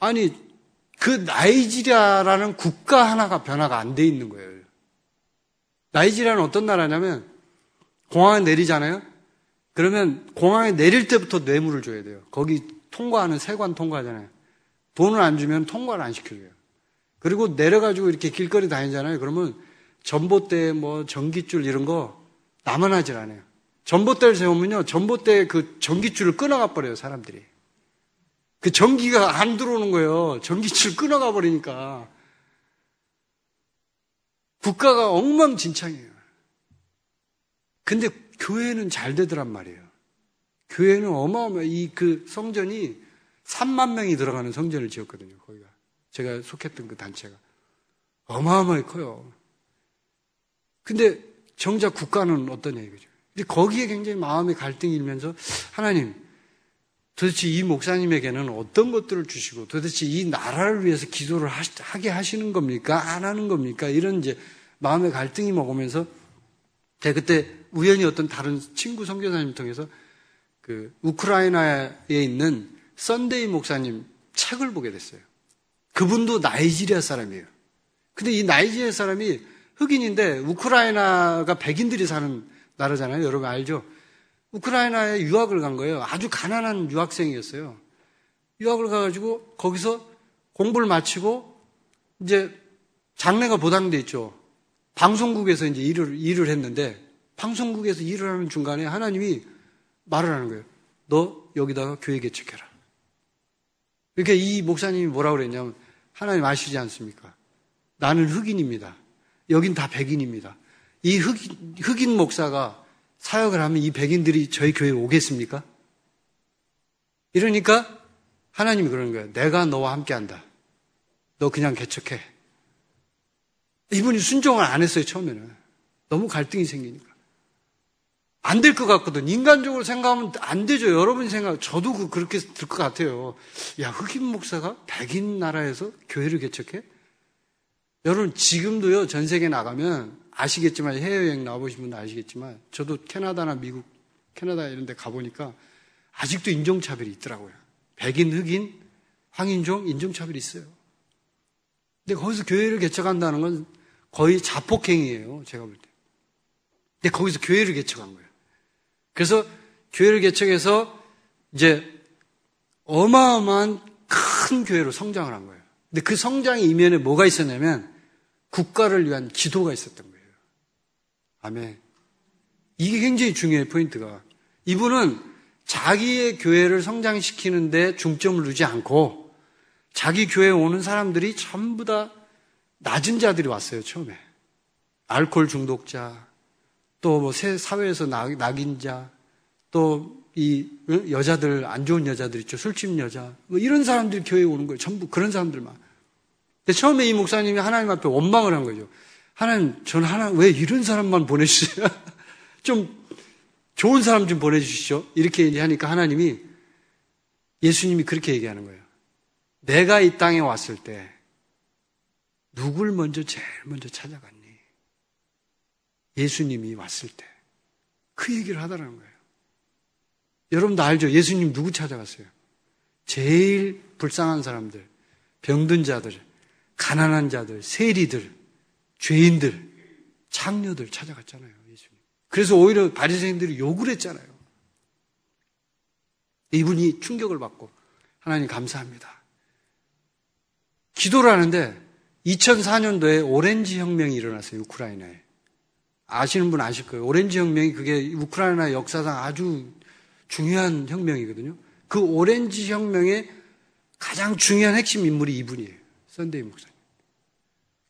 아니 그 나이지리아라는 국가 하나가 변화가 안 돼 있는 거예요. 나이지리아는 어떤 나라냐면 공항에 내리잖아요. 그러면 공항에 내릴 때부터 뇌물을 줘야 돼요. 거기 통과하는 세관 통과하잖아요. 돈을 안 주면 통과를 안 시켜줘요. 그리고 내려가지고 이렇게 길거리 다니잖아요. 그러면 전봇대 뭐 전기줄 이런 거 나만 하질 않아요. 전봇대를 세우면요. 전봇대 그 전기줄을 끊어가 버려요, 사람들이. 그 전기가 안 들어오는 거예요. 전기줄 끊어가 버리니까. 국가가 엉망진창이에요. 근데 교회는 잘 되더란 말이에요. 교회는 어마어마 이 그 성전이 3만 명이 들어가는 성전을 지었거든요. 거기가 제가 속했던 그 단체가 어마어마히 커요. 근데 정작 국가는 어떤얘기죠 근데 거기에 굉장히 마음의 갈등이 일면서 하나님 도대체 이 목사님에게는 어떤 것들을 주시고 도대체 이 나라를 위해서 기도를 하게 하시는 겁니까? 안 하는 겁니까? 이런 이제 마음의 갈등이 먹으면서 제가 네, 그때 우연히 어떤 다른 친구 선교사님 통해서 그 우크라이나에 있는 썬데이 목사님 책을 보게 됐어요. 그분도 나이지리아 사람이에요. 근데 이 나이지리아 사람이 흑인인데 우크라이나가 백인들이 사는 나라잖아요. 여러분 알죠? 우크라이나에 유학을 간 거예요. 아주 가난한 유학생이었어요. 유학을 가가지고 거기서 공부를 마치고 이제 장래가 보장돼 있죠. 방송국에서 이제 일을, 일을 했는데 방송국에서 일을 하는 중간에 하나님이 말을 하는 거예요. 너 여기다가 교회 개척해라. 이렇게 이 목사님이 뭐라고 그랬냐면 하나님 아시지 않습니까? 나는 흑인입니다. 여긴 다 백인입니다. 이 흑인, 흑인 목사가 사역을 하면 이 백인들이 저희 교회에 오겠습니까? 이러니까 하나님이 그러는 거예요. 내가 너와 함께 한다. 너 그냥 개척해. 이분이 순종을 안 했어요, 처음에는. 너무 갈등이 생기니까. 안 될 것 같거든. 인간적으로 생각하면 안 되죠. 여러분 생각, 저도 그, 그렇게 들 것 같아요. 야, 흑인 목사가 백인 나라에서 교회를 개척해? 여러분 지금도요 전 세계 나가면 아시겠지만 해외여행 나와보신 분들 아시겠지만 저도 캐나다나 미국 캐나다 이런 데 가보니까 아직도 인종차별이 있더라고요. 백인, 흑인, 황인종 인종차별이 있어요. 근데 거기서 교회를 개척한다는 건 거의 자폭행이에요 제가 볼 때. 근데 거기서 교회를 개척한 거예요. 그래서 교회를 개척해서 이제 어마어마한 큰 교회로 성장을 한 거예요. 근데 그 성장의 이면에 뭐가 있었냐면 국가를 위한 기도가 있었던 거예요. 아멘. 이게 굉장히 중요해 포인트가. 이분은 자기의 교회를 성장시키는데 중점을 두지 않고 자기 교회에 오는 사람들이 전부 다 낮은 자들이 왔어요, 처음에. 알코올 중독자, 또뭐 사회에서 낙인 자, 또 이 여자들 안 좋은 여자들 있죠, 술집 여자, 뭐 이런 사람들이 교회에 오는 거예요. 전부 그런 사람들만. 근데 처음에 이 목사님이 하나님 앞에 원망을 한 거죠. 하나님, 전하나왜 이런 사람만 보내주세요? 좀 좋은 사람 좀 보내주시죠. 이렇게 얘기하니까 하나님이 예수님이 그렇게 얘기하는 거예요. 내가 이 땅에 왔을 때 누굴 먼저 제일 먼저 찾아갔니? 예수님이 왔을 때 그 얘기를 하더라는 거예요. 여러분도 알죠? 예수님 누구 찾아갔어요? 제일 불쌍한 사람들, 병든 자들, 가난한 자들, 세리들, 죄인들, 장녀들 찾아갔잖아요, 예수님. 그래서 오히려 바리새인들이 욕을 했잖아요. 이분이 충격을 받고 하나님 감사합니다. 기도를 하는데 2004년도에 오렌지 혁명이 일어났어요, 우크라이나에. 아시는 분 아실 거예요. 오렌지 혁명이 그게 우크라이나 역사상 아주 중요한 혁명이거든요. 그 오렌지 혁명의 가장 중요한 핵심 인물이 이분이에요. 선대위 목사님.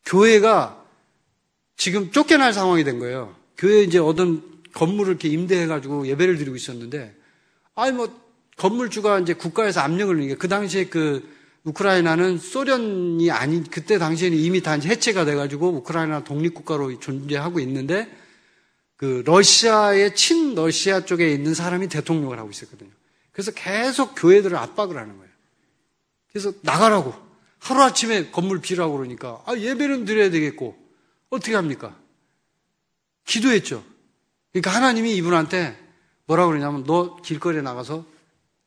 교회가 지금 쫓겨날 상황이 된 거예요. 교회 이제 얻은 건물을 이렇게 임대해가지고 예배를 드리고 있었는데, 아니 뭐 건물주가 이제 국가에서 압력을 넣는게그 당시에 그 우크라이나는 소련이 아닌 그때 당시에는 이미 다 해체가 돼가지고 우크라이나 독립국가로 존재하고 있는데 그 러시아의 친 러시아 쪽에 있는 사람이 대통령을 하고 있었거든요. 그래서 계속 교회들을 압박을 하는 거예요. 그래서 나가라고 하루아침에 건물 비라고 그러니까, 아, 예배는 드려야 되겠고, 어떻게 합니까? 기도했죠. 그러니까 하나님이 이분한테 뭐라 고 그러냐면, 너 길거리에 나가서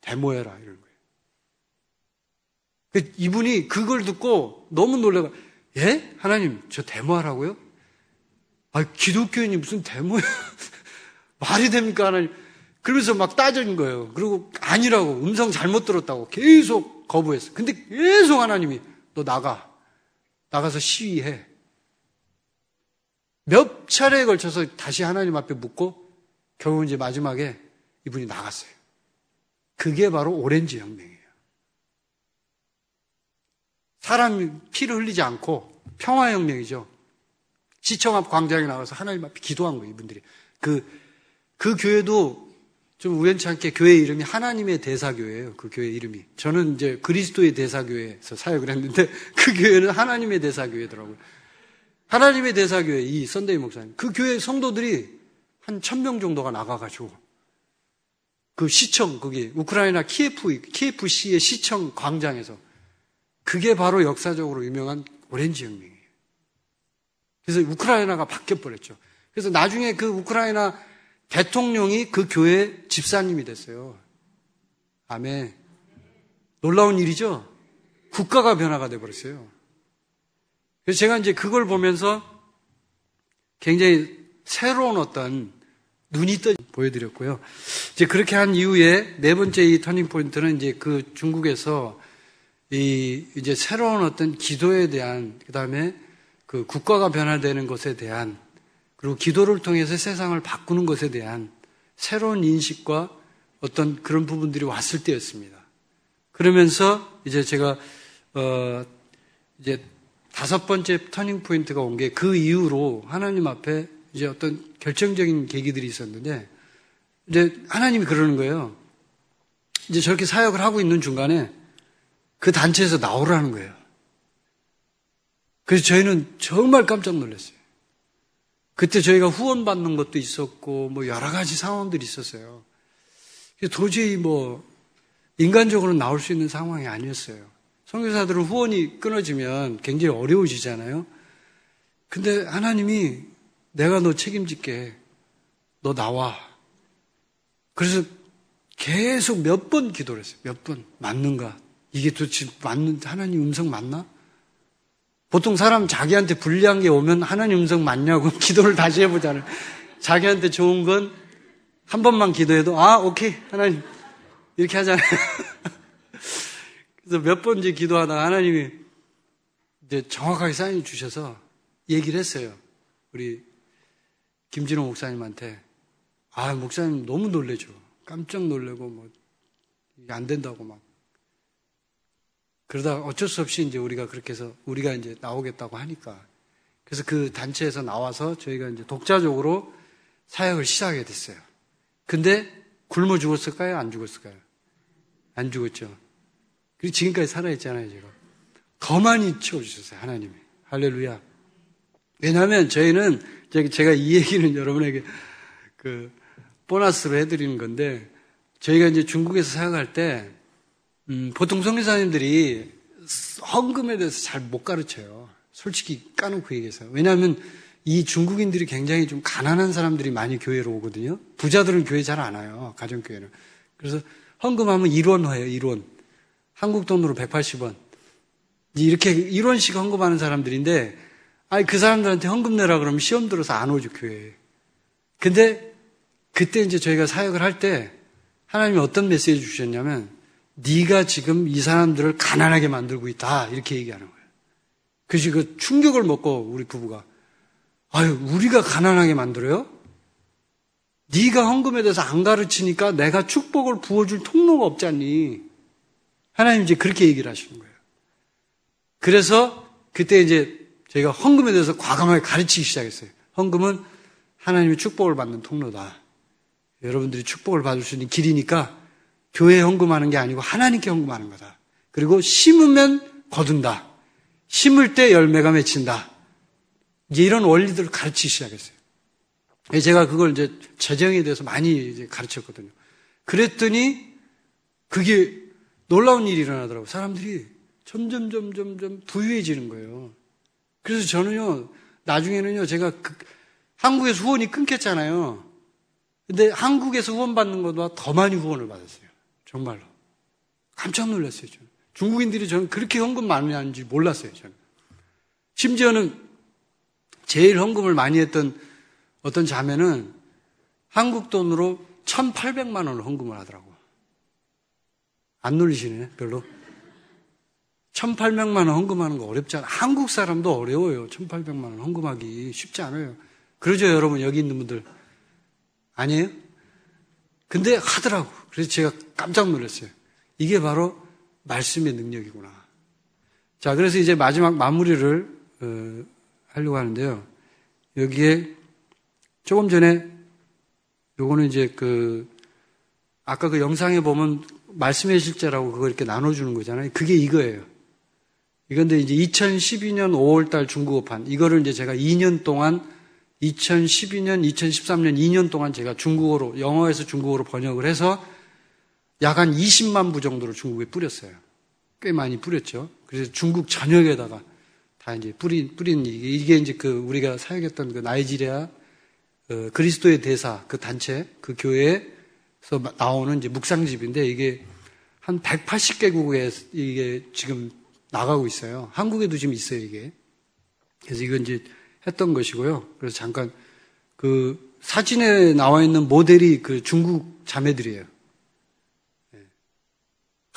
데모해라. 이런 거예요. 그 이분이 그걸 듣고 너무 놀래가, 예? 하나님, 저 데모하라고요? 아, 기독교인이 무슨 데모야? 말이 됩니까, 하나님? 그러면서 막 따진 거예요. 그리고 아니라고 음성 잘못 들었다고 계속 거부했어요. 근데 계속 하나님이 너 나가. 나가서 시위해. 몇 차례에 걸쳐서 다시 하나님 앞에 묻고 결국 이제 마지막에 이분이 나갔어요. 그게 바로 오렌지 혁명이에요. 사람 피를 흘리지 않고 평화 혁명이죠. 시청 앞 광장에 나가서 하나님 앞에 기도한 거예요, 이분들이. 그, 그 교회도 좀 우연치 않게 교회 이름이 하나님의 대사교회예요. 그 교회 이름이. 저는 이제 그리스도의 대사교회에서 사역을 했는데 그 교회는 하나님의 대사교회더라고요. 하나님의 대사교회 이선데이 목사님. 그 교회 성도들이 한 천명 정도가 나가가지고 그 시청 거기 우크라이나 키예프 키예프 시의 시청 광장에서 그게 바로 역사적으로 유명한 오렌지 혁명이에요. 그래서 우크라이나가 바뀌어 버렸죠. 그래서 나중에 그 우크라이나 대통령이 그 교회 집사님이 됐어요. 아멘. 놀라운 일이죠? 국가가 변화가 돼버렸어요 그래서 제가 이제 그걸 보면서 굉장히 새로운 어떤 눈이 떠 보여드렸고요. 이제 그렇게 한 이후에 네 번째 이 터닝 포인트는 이제 그 중국에서 이 이제 새로운 어떤 기도에 대한 그다음에 그 국가가 변화되는 것에 대한 그리고 기도를 통해서 세상을 바꾸는 것에 대한 새로운 인식과 어떤 그런 부분들이 왔을 때였습니다. 그러면서 이제 제가 어 이제 다섯 번째 터닝 포인트가 온 게 그 이후로 하나님 앞에 이제 어떤 결정적인 계기들이 있었는데 이제 하나님이 그러는 거예요. 이제 저렇게 사역을 하고 있는 중간에 그 단체에서 나오라는 거예요. 그래서 저희는 정말 깜짝 놀랐어요. 그때 저희가 후원받는 것도 있었고, 뭐 여러 가지 상황들이 있었어요. 도저히 뭐, 인간적으로 나올 수 있는 상황이 아니었어요. 선교사들은 후원이 끊어지면 굉장히 어려워지잖아요. 근데 하나님이 내가 너 책임질게. 너 나와. 그래서 계속 몇 번 기도를 했어요. 몇 번. 맞는가? 이게 도대체 맞는, 하나님 음성 맞나? 보통 사람 자기한테 불리한 게 오면 하나님 음성 맞냐고 기도를 다시 해보잖아요. 자기한테 좋은 건 한 번만 기도해도 아 오케이 하나님 이렇게 하잖아요. 그래서 몇 번째 기도하다 하나님이 이제 정확하게 사인을 주셔서 얘기를 했어요. 우리 김진호 목사님한테 아 목사님 너무 놀래죠. 깜짝 놀래고 뭐안 된다고 막 그러다 어쩔 수 없이 이제 우리가 그렇게 해서 우리가 이제 나오겠다고 하니까 그래서 그 단체에서 나와서 저희가 이제 독자적으로 사역을 시작하게 됐어요. 근데 굶어 죽었을까요? 안 죽었을까요? 안 죽었죠. 그리고 지금까지 살아있잖아요, 제가. 더 많이 채워주셨어요, 하나님이. 할렐루야. 왜냐하면 저희는, 제가 이 얘기는 여러분에게 그, 보너스로 해드리는 건데, 저희가 이제 중국에서 사역할 때, 음, 보통 성교사님들이 헌금에 대해서 잘 못 가르쳐요. 솔직히 까놓고 얘기해서. 왜냐하면 이 중국인들이 굉장히 좀 가난한 사람들이 많이 교회로 오거든요. 부자들은 교회 잘 안 와요. 가정교회는. 그래서 헌금하면 1원화예요. 1원. 한국 돈으로 180원. 이렇게 1원씩 헌금하는 사람들인데 아니 그 사람들한테 헌금 내라 그러면 시험 들어서 안 오죠 교회에. 근데 그때 이제 저희가 사역을 할 때 하나님이 어떤 메시지 주셨냐면 네가 지금 이 사람들을 가난하게 만들고 있다 이렇게 얘기하는 거예요. 그래서 그 충격을 먹고 우리 부부가 아유 우리가 가난하게 만들어요? 네가 헌금에 대해서 안 가르치니까 내가 축복을 부어줄 통로가 없잖니. 하나님 이제 그렇게 얘기를 하시는 거예요. 그래서 그때 이제 저희가 헌금에 대해서 과감하게 가르치기 시작했어요. 헌금은 하나님의 축복을 받는 통로다. 여러분들이 축복을 받을 수 있는 길이니까 교회에 헌금하는 게 아니고 하나님께 헌금하는 거다. 그리고 심으면 거둔다. 심을 때 열매가 맺힌다. 이제 이런 원리들을 가르치기 시작했어요. 예, 제가 그걸 이제 재정에 대해서 많이 가르쳤거든요. 그랬더니 그게 놀라운 일이 일어나더라고요. 사람들이 점점, 점점, 점 부유해지는 거예요. 그래서 저는요, 나중에는요, 제가 그, 한국에서 후원이 끊겼잖아요. 근데 한국에서 후원받는 것보다 더 많이 후원을 받았어요. 정말로. 깜짝 놀랐어요, 저는. 중국인들이 저는 그렇게 헌금 많이 하는지 몰랐어요, 저는. 심지어는 제일 헌금을 많이 했던 어떤 자매는 한국 돈으로 1,800만 원을 헌금을 하더라고. 안 놀리시네, 별로. 1,800만 원 헌금하는 거어렵잖아요 한국 사람도 어려워요. 1,800만 원 헌금하기 쉽지 않아요. 그러죠, 여러분, 여기 있는 분들. 아니에요? 근데 하더라고. 그래서 제가 깜짝 놀랐어요. 이게 바로 말씀의 능력이구나. 자, 그래서 이제 마지막 마무리를 어, 하려고 하는데요. 여기에 조금 전에 요거는 이제 그 아까 그 영상에 보면 말씀의 실제라고 그걸 이렇게 나눠주는 거잖아요. 그게 이거예요. 이건데 이제 2012년 5월달 중국어판 이거를 이제 제가 2년 동안 2012년, 2013년 2년 동안 제가 중국어로 영어에서 중국어로 번역을 해서 약한 20만 부 정도를 중국에 뿌렸어요. 꽤 많이 뿌렸죠. 그래서 중국 전역에다가 다 이제 뿌린, 뿌린, 이게 이제 그 우리가 사역했던 그 나이지리아 그 그리스도의 대사 그 단체, 그 교회에서 나오는 이제 묵상집인데 이게 한 180개국에 이게 지금 나가고 있어요. 한국에도 지금 있어요, 이게. 그래서 이건 이제 했던 것이고요. 그래서 잠깐 그 사진에 나와 있는 모델이 그 중국 자매들이에요.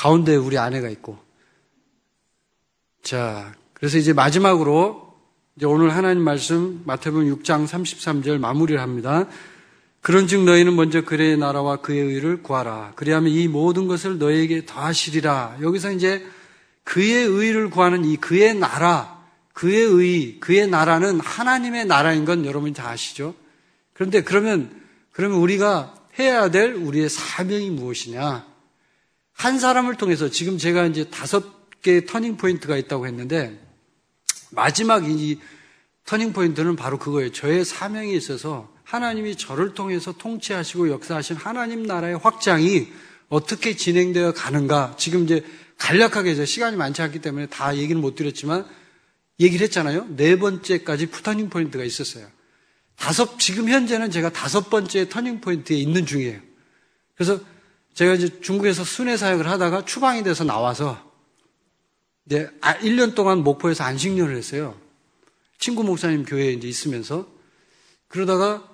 가운데 우리 아내가 있고. 자, 그래서 이제 마지막으로 이제 오늘 하나님 말씀 마태복음 6장 33절 마무리를 합니다. 그런즉 너희는 먼저 그의 나라와 그의 의를 구하라. 그리하면 이 모든 것을 너희에게 더하시리라. 여기서 이제 그의 의를 구하는 이 그의 나라, 그의 의, 그의 나라는 하나님의 나라인 건 여러분이 다 아시죠? 그런데 그러면 그러면 우리가 해야 될 우리의 사명이 무엇이냐? 한 사람을 통해서 지금 제가 이제 다섯 개의 터닝 포인트가 있다고 했는데 마지막 이 터닝 포인트는 바로 그거예요. 저의 사명이 있어서 하나님이 저를 통해서 통치하시고 역사하신 하나님 나라의 확장이 어떻게 진행되어 가는가. 지금 이제 간략하게 이제 시간이 많지 않기 때문에 다 얘기는 못 드렸지만 얘기를 했잖아요. 네 번째까지 터닝 포인트가 있었어요. 다섯 지금 현재는 제가 다섯 번째 터닝 포인트에 있는 중이에요. 그래서 제가 이제 중국에서 순회 사역을 하다가 추방이 돼서 나와서 이제 1년 아, 동안 목포에서 안식년을 했어요. 친구 목사님 교회에 이제 있으면서 그러다가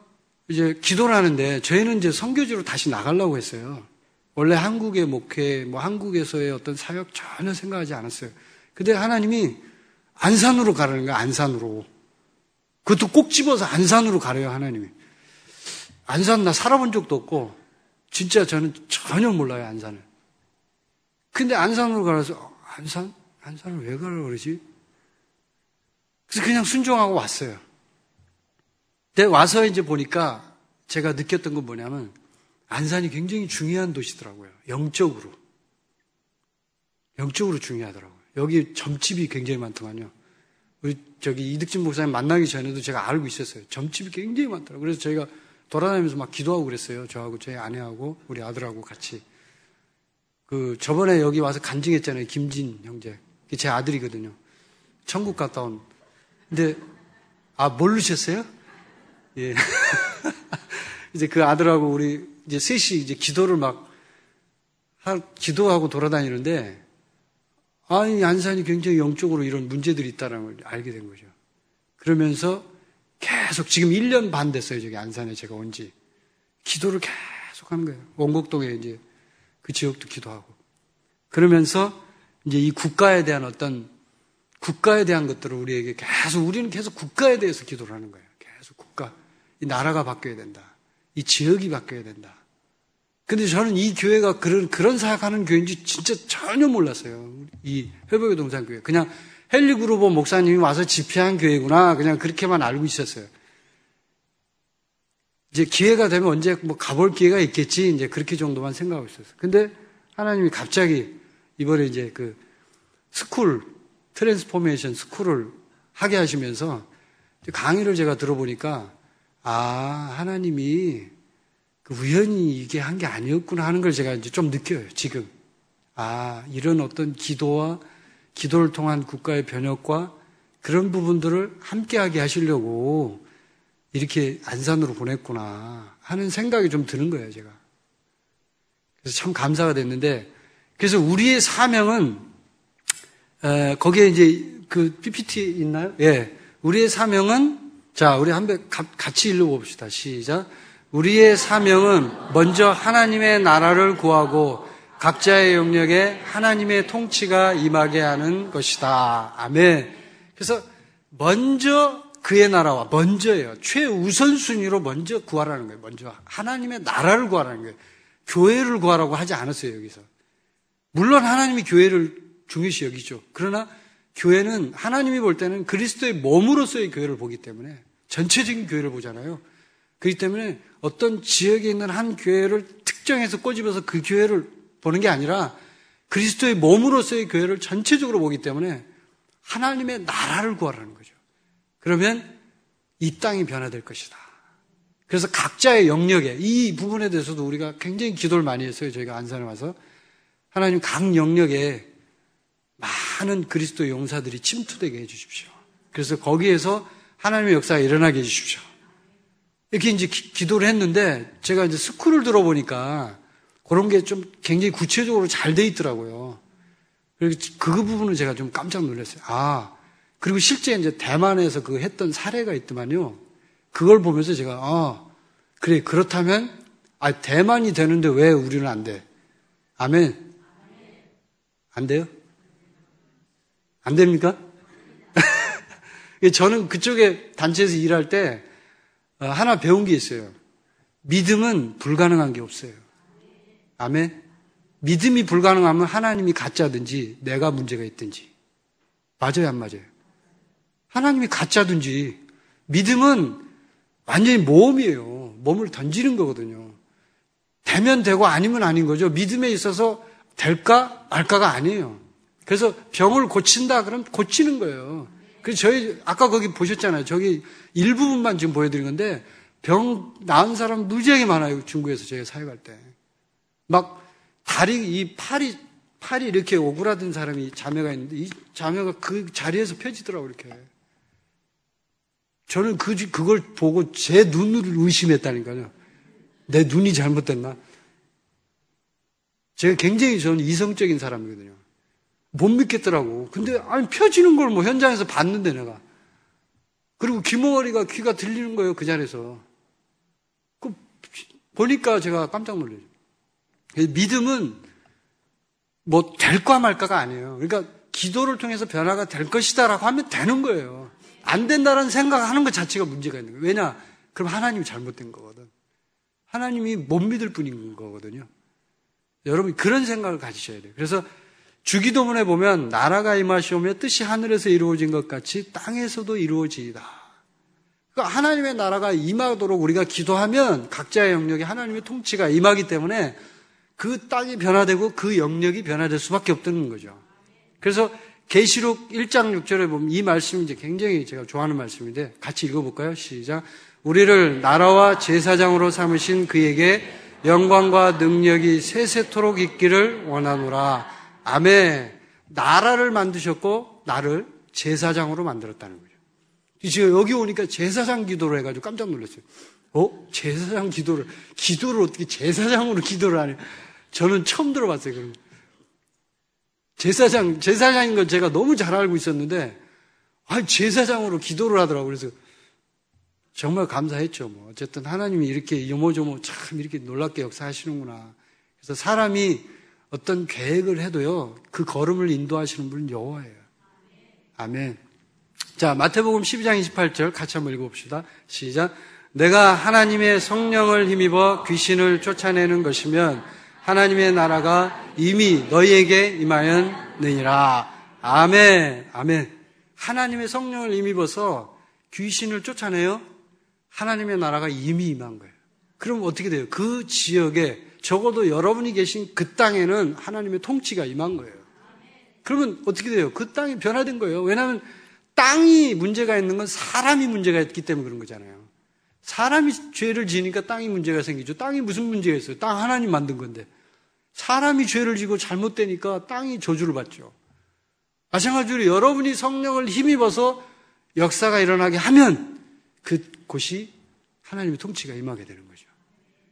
이제 기도를 하는데 저희는 이제 선교지로 다시 나가려고 했어요. 원래 한국의 목회, 뭐 한국에서의 어떤 사역 전혀 생각하지 않았어요. 근데 하나님이 안산으로 가라는 거예요 안산으로. 그것도 꼭 집어서 안산으로 가래요, 하나님이. 안산 나 살아본 적도 없고 진짜 저는 전혀 몰라요, 안산을. 근데 안산으로 가서, 어, 안산? 안산을 왜 가라고 그러지? 그래서 그냥 순종하고 왔어요. 근데 와서 이제 보니까 제가 느꼈던 건 뭐냐면, 안산이 굉장히 중요한 도시더라고요. 영적으로. 영적으로 중요하더라고요. 여기 점집이 굉장히 많더만요. 우리 저기 이득진 목사님 만나기 전에도 제가 알고 있었어요. 점집이 굉장히 많더라고요. 그래서 저희가 돌아다니면서 막 기도하고 그랬어요. 저하고 제 아내하고 우리 아들하고 같이. 그 저번에 여기 와서 간증했잖아요. 김진 형제. 제 아들이거든요. 천국 갔다 온. 근데 아 모르셨어요? 예. 이제 그 아들하고 우리 이제 셋이 이제 기도를 막 기도하고 돌아다니는데 아니 안산이 굉장히 영적으로 이런 문제들이 있다는 걸 알게 된 거죠. 그러면서 계속 지금 1년 반 됐어요. 저기 안산에 제가 온 지. 기도를 계속 하는 거예요. 원곡동에 이제 그 지역도 기도하고. 그러면서 이제 이 국가에 대한 어떤 국가에 대한 것들을 우리에게 계속 우리는 계속 국가에 대해서 기도를 하는 거예요. 계속 국가. 이 나라가 바뀌어야 된다. 이 지역이 바뀌어야 된다. 근데 저는 이 교회가 그런, 그런 사역하는 교회인지 진짜 전혀 몰랐어요. 이 회복의 동산교회. 그냥 헨리 그루버 목사님이 와서 집회한 교회구나 그냥 그렇게만 알고 있었어요. 이제 기회가 되면 언제 뭐 가볼 기회가 있겠지 이제 그렇게 정도만 생각하고 있었어요. 근데 하나님이 갑자기 이번에 이제 그 스쿨 트랜스포메이션 스쿨을 하게 하시면서 강의를 제가 들어보니까 아 하나님이 그 우연히 이게 한 게 아니었구나 하는 걸 제가 이제 좀 느껴요 지금 아 이런 어떤 기도와 기도를 통한 국가의 변혁과 그런 부분들을 함께하게 하시려고 이렇게 안산으로 보냈구나 하는 생각이 좀 드는 거예요, 제가. 그래서 참 감사가 됐는데, 그래서 우리의 사명은, 에, 거기에 이제 그 PPT 있나요? 예. 우리의 사명은, 자, 우리 한 번 같이 읽어봅시다. 시작. 우리의 사명은 먼저 하나님의 나라를 구하고 각자의 영역에 하나님의 통치가 임하게 하는 것이다. 아멘. 그래서 먼저 그의 나라와 먼저예요. 최우선순위로 먼저 구하라는 거예요. 먼저 하나님의 나라를 구하라는 거예요. 교회를 구하라고 하지 않았어요, 여기서. 물론 하나님이 교회를 중요시 여기죠. 그러나 교회는 하나님이 볼 때는 그리스도의 몸으로서의 교회를 보기 때문에 전체적인 교회를 보잖아요. 그렇기 때문에 어떤 지역에 있는 한 교회를 특정해서 꼬집어서 그 교회를 보는 게 아니라 그리스도의 몸으로서의 교회를 전체적으로 보기 때문에 하나님의 나라를 구하라는 거죠. 그러면 이 땅이 변화될 것이다. 그래서 각자의 영역에 이 부분에 대해서도 우리가 굉장히 기도를 많이 했어요. 저희가 안산에 와서 하나님 각 영역에 많은 그리스도의 용사들이 침투되게 해주십시오. 그래서 거기에서 하나님의 역사가 일어나게 해주십시오. 이렇게 이제 기, 도를 했는데 제가 이제 스쿨을 들어보니까 그런 게 좀 굉장히 구체적으로 잘 돼 있더라고요. 그그부분은 제가 좀 깜짝 놀랐어요. 아, 그리고 실제 이제 대만에서 그 했던 사례가 있더만요. 그걸 보면서 제가, 아, 그래, 그렇다면, 아, 대만이 되는데 왜 우리는 안 돼? 아멘. 안 돼요? 안 됩니까? 저는 그쪽에 단체에서 일할 때 어, 하나 배운 게 있어요. 믿음은 불가능한 게 없어요. 아멘. 믿음이 불가능하면 하나님이 가짜든지 내가 문제가 있든지. 맞아요, 안 맞아요? 하나님이 가짜든지. 믿음은 완전히 모험이에요. 몸을 던지는 거거든요. 되면 되고 아니면 아닌 거죠. 믿음에 있어서 될까 말까가 아니에요. 그래서 병을 고친다 그러면 고치는 거예요. 그래서 저희 아까 거기 보셨잖아요. 저기 일부분만 지금 보여드린 건데 병 나은 사람 무지하게 많아요. 중국에서 제가 사역할 때. 막 다리, 이 팔이, 팔이 이렇게 오그라든 사람이 자매가 있는데 이 자매가 그 자리에서 펴지더라고, 이렇게. 저는 그, 그걸 보고 제 눈을 의심했다니까요. 내 눈이 잘못됐나? 제가 굉장히 저는 이성적인 사람이거든요. 못 믿겠더라고. 근데, 아니, 펴지는 걸 뭐 현장에서 봤는데 내가. 그리고 귀머리가 귀가 들리는 거예요, 그 자리에서. 그, 보니까 제가 깜짝 놀랐죠. 믿음은 뭐 될까 말까가 아니에요. 그러니까 기도를 통해서 변화가 될 것이다라고 하면 되는 거예요. 안 된다라는 생각하는 것 자체가 문제가 있는 거예요. 왜냐? 그럼 하나님이 잘못된 거거든. 하나님이 못 믿을 뿐인 거거든요. 여러분 그런 생각을 가지셔야 돼요. 그래서 주기도문에 보면 나라가 임하시오며 뜻이 하늘에서 이루어진 것 같이 땅에서도 이루어지이다. 그러니까 하나님의 나라가 임하도록 우리가 기도하면 각자의 영역에 하나님의 통치가 임하기 때문에 그 땅이 변화되고 그 영역이 변화될 수밖에 없다는 거죠. 그래서 계시록 1장 6절에 보면 이 말씀이 이제 굉장히 제가 좋아하는 말씀인데 같이 읽어볼까요? 시작. 우리를 나라와 제사장으로 삼으신 그에게 영광과 능력이 세세토록 있기를 원하노라. 아멘. 나라를 만드셨고 나를 제사장으로 만들었다는 거죠. 지금 여기 오니까 제사장 기도를 해가지고 깜짝 놀랐어요. 어? 제사장 기도를 기도를 어떻게 제사장으로 기도를 하냐? 저는 처음 들어봤어요, 그런 거. 제사장, 제사장인 건 제가 너무 잘 알고 있었는데, 아, 제사장으로 기도를 하더라고요. 그래서 정말 감사했죠. 뭐. 어쨌든 하나님이 이렇게 요모조모 참 이렇게 놀랍게 역사하시는구나. 그래서 사람이 어떤 계획을 해도요, 그 걸음을 인도하시는 분은 여호와예요. 아멘. 자, 마태복음 12장 28절 같이 한번 읽어봅시다. 시작. 내가 하나님의 성령을 힘입어 귀신을 쫓아내는 것이면 하나님의 나라가 이미 너희에게 임하였느니라. 아멘, 아멘. 하나님의 성령을 임입어서 귀신을 쫓아내요? 하나님의 나라가 이미 임한 거예요. 그럼 어떻게 돼요? 그 지역에 적어도 여러분이 계신 그 땅에는 하나님의 통치가 임한 거예요. 그러면 어떻게 돼요? 그 땅이 변화된 거예요. 왜냐하면 땅이 문제가 있는 건 사람이 문제가 있기 때문에 그런 거잖아요. 사람이 죄를 지니까 땅이 문제가 생기죠. 땅이 무슨 문제가 있어요? 땅 하나님 만든 건데. 사람이 죄를 지고 잘못되니까 땅이 저주를 받죠. 마찬가지로 여러분이 성령을 힘입어서 역사가 일어나게 하면 그곳이 하나님의 통치가 임하게 되는 거죠.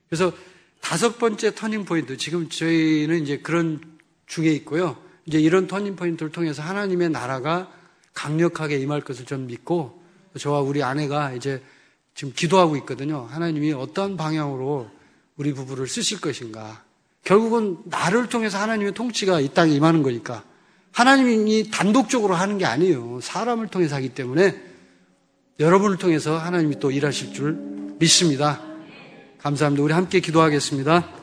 그래서 다섯 번째 터닝 포인트 지금 저희는 이제 그런 중에 있고요. 이제 이런 터닝 포인트를 통해서 하나님의 나라가 강력하게 임할 것을 전 믿고 저와 우리 아내가 이제 지금 기도하고 있거든요. 하나님이 어떤 방향으로 우리 부부를 쓰실 것인가. 결국은 나를 통해서 하나님의 통치가 이 땅에 임하는 거니까 하나님이 단독적으로 하는 게 아니에요. 사람을 통해서 하기 때문에 여러분을 통해서 하나님이 또 일하실 줄 믿습니다. 감사합니다. 우리 함께 기도하겠습니다.